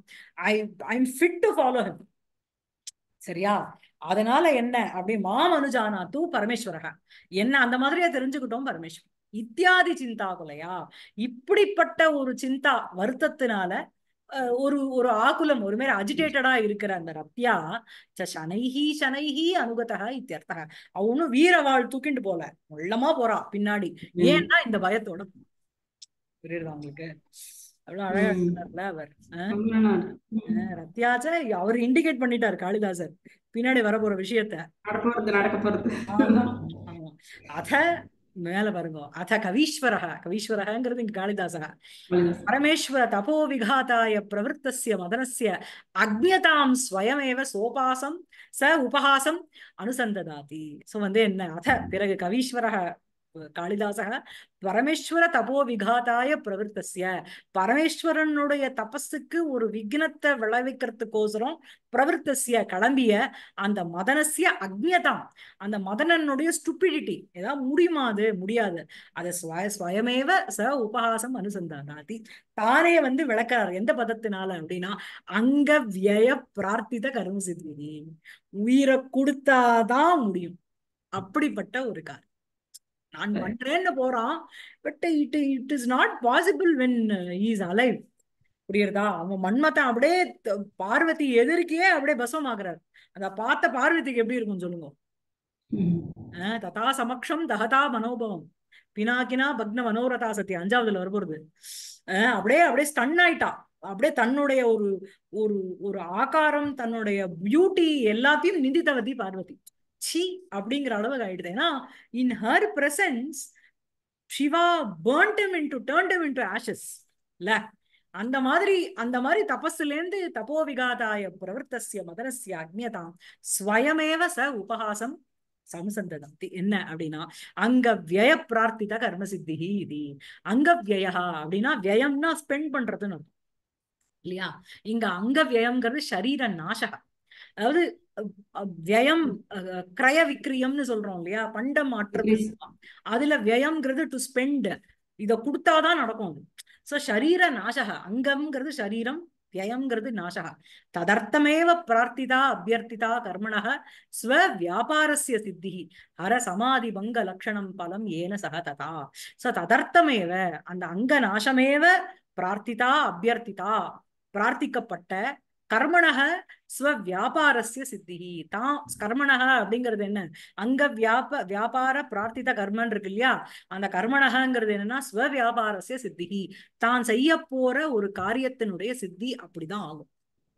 Speaker 1: I I am fit to follow him சரியா அதனால என்ன அப்படி மாம் அனுஜானா தூ பரமேஸ்வரக என்ன அந்த மாதிரியே தெரிஞ்சுக்கிட்டோம் பரமேஸ்வரன் இத்தியாதி சிந்தா கொலையா இப்படிப்பட்ட ஒரு சிந்தா வருத்தத்தினால ஒரு ஒரு ஆகுலம் ஒரு மாதிரி அஜிடேட்டடா இருக்கிற அந்த ரத்யா சனைஹி சனைஹி அனுகதா இத்தியர்த்தக அவனும் வீர வாழ் தூக்கிண்டு போல உள்ளமா போறா பின்னாடி ஏன்னா இந்த பயத்தோட புரியுதா உங்களுக்கு அவர் இண்டிகேட் பண்ணிட்டார் காளிதாசர் பின்னாடி வரப்போற விஷயத்த அத மேல பாருங்க அத கவீஸ்வரக கவீஸ்வரகங்கிறது இங்க காளிதாசக பரமேஸ்வர தபோ விகாதாய பிரவருத்தசிய மதனசிய அக்ஞதாம் ஸ்வயமேவ சோபாசம் ச உபஹாசம் அனுசந்ததாதி சோ வந்து என்ன அத பிறகு கவீஸ்வரக காளிதாசக பரமேஸ்வர தபோ விகாதாய பிரவருத்தசிய பரமேஸ்வரனுடைய தபஸுக்கு ஒரு விக்னத்தை விளைவிக்கிறதுக்கோசரம் பிரவருத்தசிய கிளம்பிய அந்த மதனசிய அக்ஞதாம் அந்த மதனனுடைய ஸ்டுபிடிட்டி ஏதாவது முடியுமா அது முடியாது அதை ஸ்வய ஸ்வயமேவ ச உபஹாசம் அனுசந்தாதி தானே வந்து விளக்கிறார் எந்த பதத்தினால அப்படின்னா அங்க வியய பிரார்த்தித கர்மசித்தி உயிரை கொடுத்தாதான் முடியும் அப்படிப்பட்ட ஒரு காரியம் நான் பண்றேன்னு போறான் but it it is not possible when is alive புரியுறதா அவன் மன்மத்தன் அப்படியே பார்வதி எதிர்க்கே அப்படியே பசம் ஆகுறாரு அத பார்த்த பார்வதிக்கு எப்படி இருக்கும் சொல்லுங்க ததா சமக்ஷம் தகதா மனோபவம் பினாக்கினா பக்ன மனோரதா சத்தியம் அஞ்சாவதுல ஆஹ் அப்படியே அப்படியே ஸ்டன் ஆயிட்டா அப்படியே தன்னுடைய ஒரு ஒரு ஒரு ஆகாரம் தன்னுடைய பியூட்டி எல்லாத்தையும் நிந்தித்தவதி பார்வதி சி அப்படிங்கிற அளவுக்கு ஆயிடுது ஏன்னா in her presence Shiva burnt him into turn into ashes இல்ல அந்த மாதிரி அந்த மாதிரி தபஸ்லேருந்து தபோ விகாதாய பிரவர்த்தசிய மதனசிய அக்னியதாம் ஸ்வயமேவ ச உபகாசம் சம்சந்ததந்தி என்ன அப்படின்னா அங்க வியய பிரார்த்தித கர்மசித்தி இது அங்க வியா அப்படின்னா வியம்னா ஸ்பெண்ட் பண்றதுன்னு இல்லையா இங்க அங்க வியம்ங்கிறது சரீர நாசகம் அதாவது வியம் கிரய விக்ரியம்னு சொல்றோம் இல்லையா பண்ட மாற்றம் அதுல வியம்ங்கிறது டு ஸ்பெண்ட் இத கொடுத்தாதான் நடக்கும் அது சோ ஷரீர நாசக அங்கம்ங்கிறது சரீரம் வியம்ங்கிறது நாசக ததர்த்தமேவ பிரார்த்திதா அபியர்த்திதா கர்மணக ஸ்வ வியாபாரஸ்ய சித்தி ஹர சமாதி பங்க லட்சணம் பலம் ஏன சக ததா சோ ததர்த்தமேவ அந்த அங்க நாசமேவ பிரார்த்திதா அபியர்த்திதா பிரார்த்திக்கப்பட்ட கர்மணக வியாபாரஸ்ய சித்தி தான் கர்மணக அப்படிங்கிறது என்ன அங்க வியாப வியாபார பிரார்த்தித கர்மன் இருக்கு இல்லையா அந்த கர்மணகங்கிறது என்னன்னா வியாபாரஸ்ய சித்தி தான் செய்ய போற ஒரு காரியத்தினுடைய சித்தி அப்படிதான் ஆகும்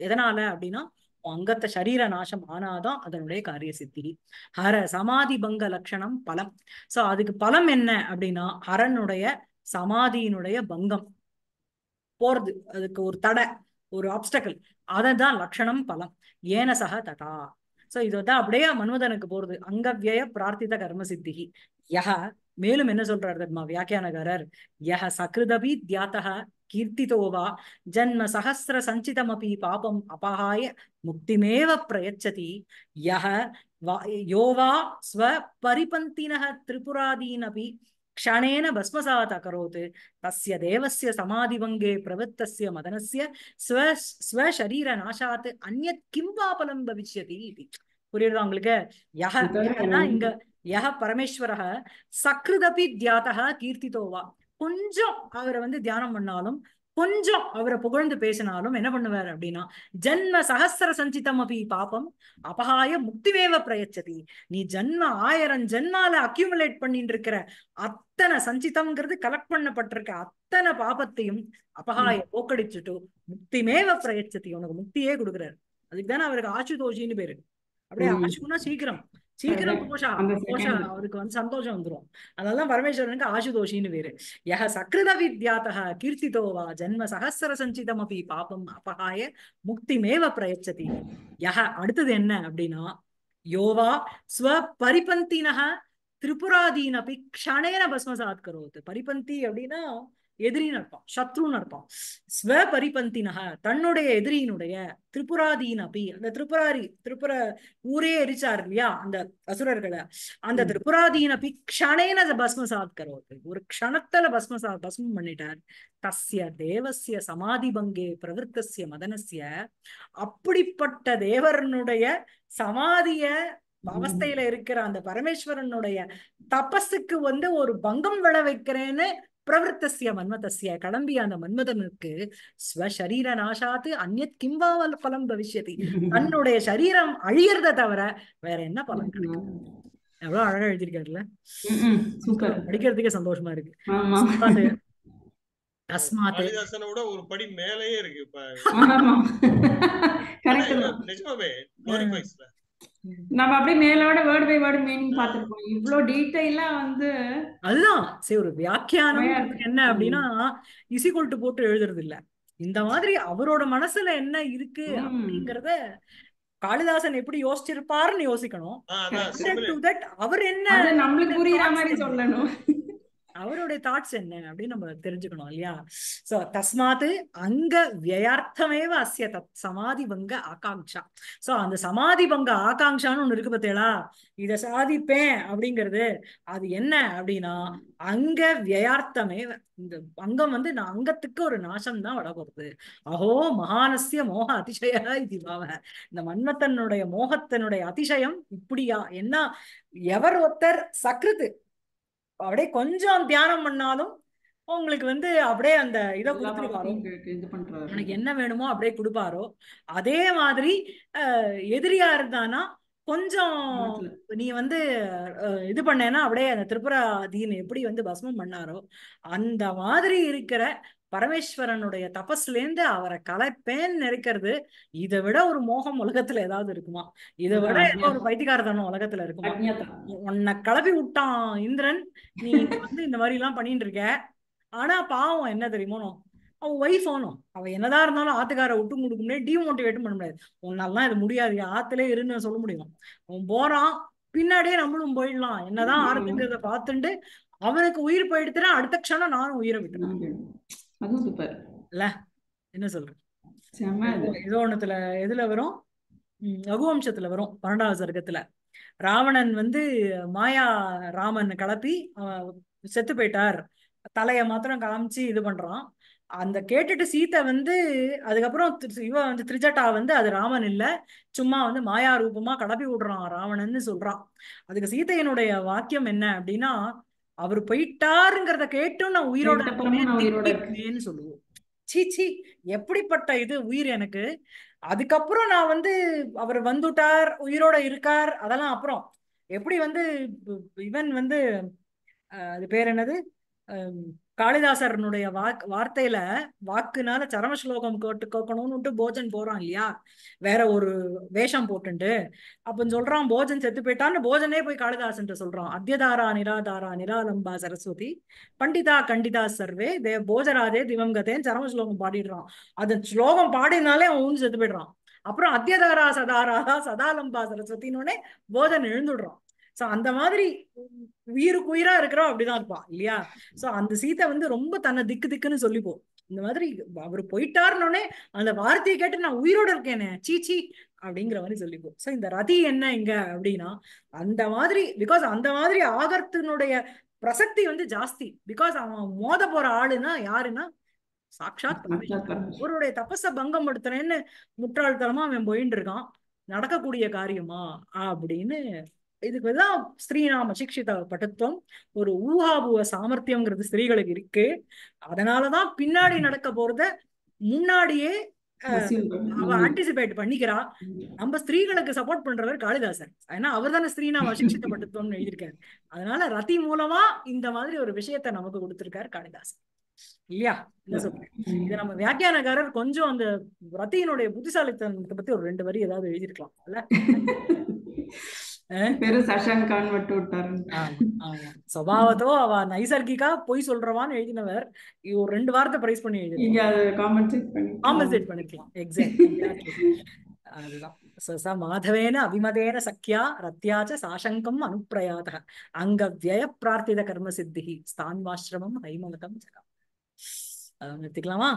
Speaker 1: எதனால அப்படின்னா அங்கத்தை சரீர நாசம் ஆனாதான் அதனுடைய காரிய சித்தி ஹர சமாதி பங்க லட்சணம் பலம் சோ அதுக்கு பலம் என்ன அப்படின்னா ஹரனுடைய சமாதியினுடைய பங்கம் போறது அதுக்கு ஒரு தடை ஒரு ஆப்ஸ்டக்கிள் அதை தான் லட்சணம் பலம் ஏன சக ததா சோ இது வந்து அப்படியே மன்மதனுக்கு போறது அங்கவிய பிரார்த்தித கர்ம சித்திகி யஹ மேலும் என்ன சொல்றாரு தர்மா வியாக்கியானகாரர் யஹ சகிருதபி தியாத்தக கீர்த்திதோவா ஜன்ம சகசிர சஞ்சிதமபி பாபம் அபகாய முக்திமேவ பிரயச்சதி யஹ யோவா ஸ்வ பரிபந்தினக திரிபுராதீனபி க்ஷணேன பஸ்மசாத் அகரோத் தஸ்ய தேவஸ்ய சமாதிவங்கே பிரவத்தஸ்ய மதனஸ்ய ஸ்வ ஸ்வசரீர நாசாத் அந்நத் கிம் வா பலம் பவிஷ்யதி புரியுதா உங்களுக்கு யஹ இங்க யஹ பரமேஸ்வர சக்ருதபி தியாத்தா கீர்த்திதோவா கொஞ்சம் அவரை வந்து தியானம் பண்ணாலும் கொஞ்சம் அவரை புகழ்ந்து பேசினாலும் என்ன பண்ணுவார் அப்படின்னா ஜென்ம சகசர சஞ்சிதம் அப்படி பாப்பம் அபகாய முக்திவேவ பிரயச்சதி நீ ஜென்ம ஆயிரம் ஜென்மால அக்யூமுலேட் பண்ணிட்டு இருக்கிற அத்தனை சஞ்சிதம்ங்கிறது கலெக்ட் பண்ணப்பட்டிருக்க அத்தனை பாபத்தையும் அபகாய போக்கடிச்சுட்டு முக்திமேவ பிரயச்சதி உனக்கு முக்தியே கொடுக்குறாரு அதுக்குதானே அவருக்கு ஆசுதோஷின்னு பேரு அப்படியே ஆசுனா சீக்கிரம் சீக்கிரம் அவருக்கு வந்து சந்தோஷம் வந்துடும் அதனாலதான் பரமேஸ்வரனுக்கு ஆசுதோஷின்னு வேறு யக சக்கிருத வித்யாத்த கீர்த்திதோவா ஜன்ம சகசர சஞ்சிதம் அப்படி பாபம் அபகாய முக்திமேவ பிரயச்சதி யக அடுத்தது என்ன அப்படின்னா யோவா ஸ்வ பரிபந்தினக திரிபுராதீன் அப்படி க்ஷணேன பஸ்மசாத் கரோத்து பரிபந்தி அப்படின்னா எதிரின்னு அர்த்தம் சத்ருன்னு அர்த்தம் ஸ்வ பரிபந்தினக தன்னுடைய எதிரியினுடைய திரிபுராதீன் அபி அந்த திரிபுராரி திரிபுர ஊரே எரிச்சார் இல்லையா அந்த அசுரர்களை அந்த திரிபுராதீன் அபி க்ஷணேன பஸ்ம சாத்கரோது ஒரு க்ஷணத்துல பஸ்ம சா பஸ்மம் பண்ணிட்டார் தஸ்ய தேவசிய சமாதி பங்கே பிரவருத்தசிய மதனசிய அப்படிப்பட்ட தேவரனுடைய சமாதிய அவஸ்தையில இருக்கிற அந்த பரமேஸ்வரனுடைய தபஸுக்கு வந்து ஒரு பங்கம் விளை வைக்கிறேன்னு பிரவர்த்தசிய மன்மதசிய கிளம்பிய அந்த மன்மதனுக்கு ஸ்வசரீர நாசாத்து அந்நத் கிம்பாவல் பலம் பவிஷ்யதி தன்னுடைய சரீரம் அழியறத தவிர வேற என்ன பலம் கிடைக்கும் எவ்வளவு அழகா எழுதியிருக்காருல்ல படிக்கிறதுக்கே சந்தோஷமா இருக்கு தஸ்மாத் மேலேயே இருக்கு நம்ம அப்படியே மேலோட வேர்ட் பை வேர்டு மீனிங் பார்த்திருப்போம் இவ்வளவு டீடைலா வந்து அதுதான் சரி ஒரு வியாக்கியானம் என்ன அப்படின்னா இசிகொல்ட்டு போட்டு எழுதுறது இல்ல இந்த மாதிரி அவரோட மனசுல என்ன இருக்கு அப்படிங்கறத காளிதாசன் எப்படி யோசிச்சிருப்பாருன்னு யோசிக்கணும் அவர் என்ன நம்மளுக்கு புரியுற மாதிரி சொல்லணும் அவருடைய தாட்ஸ் என்ன அப்படின்னு நம்ம தெரிஞ்சுக்கணும் இல்லையா சோ தஸ்மாத்து அங்க வியார்த்தமேவ அசிய தத் சமாதி பங்க ஆகாங்ஷா சோ அந்த சமாதி பங்க ஆகாங்ஷான்னு ஒண்ணு இருக்கு பார்த்தேளா இத சாதிப்பேன் அப்படிங்கிறது அது என்ன அப்படின்னா அங்க வியார்த்தமே இந்த அங்கம் வந்து நான் அங்கத்துக்கு ஒரு நாசம் தான் வட போகுது அஹோ மகானசிய மோக அதிசய இது பாவ இந்த மன்மத்தனுடைய மோகத்தனுடைய அதிசயம் இப்படியா என்ன எவர் ஒருத்தர் சக்ருத்து அப்படியே கொஞ்சம் தியானம் பண்ணாலும் உங்களுக்கு வந்து அப்படியே அந்த இதை கொடுத்துருவாரோ உனக்கு என்ன வேணுமோ அப்படியே கொடுப்பாரோ அதே மாதிரி எதிரியா இருந்தானா கொஞ்சம் நீ வந்து இது பண்ணேன்னா அப்படியே அந்த தீன் எப்படி வந்து பஸ்மம் பண்ணாரோ அந்த மாதிரி இருக்கிற பரமேஸ்வரனுடைய தபஸ்லேருந்து அவரை கலைப்பேன்னு நினைக்கிறது இதை விட ஒரு மோகம் உலகத்துல ஏதாவது இருக்குமா இதை விட ஏதோ ஒரு பைத்தியகாரதனம் உலகத்துல இருக்குமா உன்னை கலப்பி விட்டான் இந்திரன் நீ வந்து இந்த மாதிரி எல்லாம் பண்ணிட்டு இருக்க ஆனா பாவம் என்ன தெரியுமோ அவன் ஒய்ஃப் ஆனும் அவ என்னதான் இருந்தாலும் ஆத்துக்கார விட்டு கொடுக்க முடியாது டிமோட்டிவேட்டும் பண்ண முடியாது உன்னாலதான் இது முடியாது ஆத்துல இருன்னு சொல்ல முடியும் அவன் போறான் பின்னாடியே நம்மளும் போயிடலாம் என்னதான் ஆரம்பிக்கிறத பார்த்துட்டு அவனுக்கு உயிர் போயிடுத்துனா அடுத்த க்ஷணம் நானும் உயிரை விட்டுறேன் அதுவும் சூப்பர் இல்ல என்ன ஏதோ எதுல வரும் ரகுவம்சத்துல வரும் பன்னெண்டாவது சர்க்கத்துல ராவணன் வந்து மாயா ராமன் கலப்பி செத்து போயிட்டார் தலைய மாத்திரம் காமிச்சு இது பண்றான் அந்த கேட்டுட்டு சீத்தை வந்து அதுக்கப்புறம் இவ வந்து திரிஜட்டா வந்து அது ராமன் இல்ல சும்மா வந்து மாயா ரூபமா கலப்பி விடுறான் ராவணன்னு சொல்றான் அதுக்கு சீத்தையனுடைய வாக்கியம் என்ன அப்படின்னா அவர் போயிட்டாருங்கிறத கேட்டும் நான் உயிரோட இருப்பேன்னு சொல்லுவோம் சீச்சி எப்படிப்பட்ட இது உயிர் எனக்கு அதுக்கப்புறம் நான் வந்து அவர் வந்துட்டார் உயிரோட இருக்கார் அதெல்லாம் அப்புறம் எப்படி வந்து இவன் வந்து அது பேர் என்னது காளிதாசரனுடைய வாக் வார்த்தையில வாக்குனால சரம ஸ்லோகம் கேட்டு கேட்கணும்னுட்டு போஜன் போறான் இல்லையா வேற ஒரு வேஷம் போட்டுண்டு அப்ப சொல்றான் போஜன் செத்து போயிட்டான்னு போஜனே போய் காளிதாசன் சொல்றான் அத்தியதாரா நிராதாரா நிராலம்பா சரஸ்வதி பண்டிதா கண்டிதா சர்வே தே போஜராதே திவம் கதேன்னு சரம ஸ்லோகம் பாடிடுறான் அது ஸ்லோகம் பாடினாலே அவன் ஊஞ்சு செத்து போயிடுறான் அப்புறம் அத்தியதாரா சதாராதா சதாலம்பா சரஸ்வதினோடனே போஜன் எழுந்துடுறான் சோ அந்த மாதிரி உயிருக்கு உயிரா இருக்கிறோம் அப்படிதான் இருப்பான் இல்லையா சோ அந்த சீத்தை வந்து ரொம்ப தன்னை திக்கு திக்குன்னு சொல்லிப்போம் இந்த மாதிரி அவர் போயிட்டாருனோடனே அந்த வார்த்தையை கேட்டு நான் உயிரோட இருக்கேனே சீச்சி அப்படிங்கிற மாதிரி சொல்லிப்போம் சோ இந்த ரதி என்ன இங்க அப்படின்னா அந்த மாதிரி பிகாஸ் அந்த மாதிரி ஆகர்த்தினுடைய பிரசக்தி வந்து ஜாஸ்தி பிகாஸ் அவன் மோத போற ஆளுன்னா யாருன்னா சாட்சாத் அவருடைய தபச பங்கம் படுத்துறேன்னு முற்றாள்தனமா அவன் போயின்னு இருக்கான் நடக்கக்கூடிய காரியமா அப்படின்னு இதுக்கு தான் ஸ்ரீநாம சிக்ஷிதா பட்டுத்துவம் ஒரு ஊகாபூவ சாமர்த்தியம்ங்கிறது ஸ்திரீகளுக்கு இருக்கு அதனாலதான் பின்னாடி நடக்க போறத முன்னாடியே அவ ஆன்டிசிபேட் பண்ணிக்கிறா நம்ம ஸ்திரீகளுக்கு சப்போர்ட் பண்றவர் காளிதாசன் ஏன்னா அவர் தானே ஸ்ரீநாம சிக்ஷித பட்டத்துவம்னு எழுதியிருக்காரு அதனால ரதி மூலமா இந்த மாதிரி ஒரு விஷயத்த நமக்கு கொடுத்திருக்காரு காளிதாசன் இல்லையா என்ன சொல்றேன் இது நம்ம வியாக்கியானக்காரர் கொஞ்சம் அந்த ரத்தியினுடைய புத்திசாலித்தனத்தை பத்தி ஒரு ரெண்டு வரி ஏதாவது எழுதிருக்கலாம் பெரும் சஷாங் கான் விட்டாரு சபாவத்தோ அவ நைசர்கிகா பொய் சொல்றவான்னு எழுதினவர் ஒரு ரெண்டு வார்த்தை பிரைஸ் பண்ணி எழுதி அது காம்பன்சேட் பண்ணி காம்பன்சேட் பண்ணிக்கலாம் எக்ஸாக்ட் அதுதான் ச மாதவேன அபிமதேன சக்கியா ரத்யாச்ச சாசங்கம் அனுப்பிரயாத அங்க வியய பிரார்த்தித கர்ம சித்தி ஸ்தான்வாசிரமம் ஹைமலகம் ஜகம் நிறுத்திக்கலாமா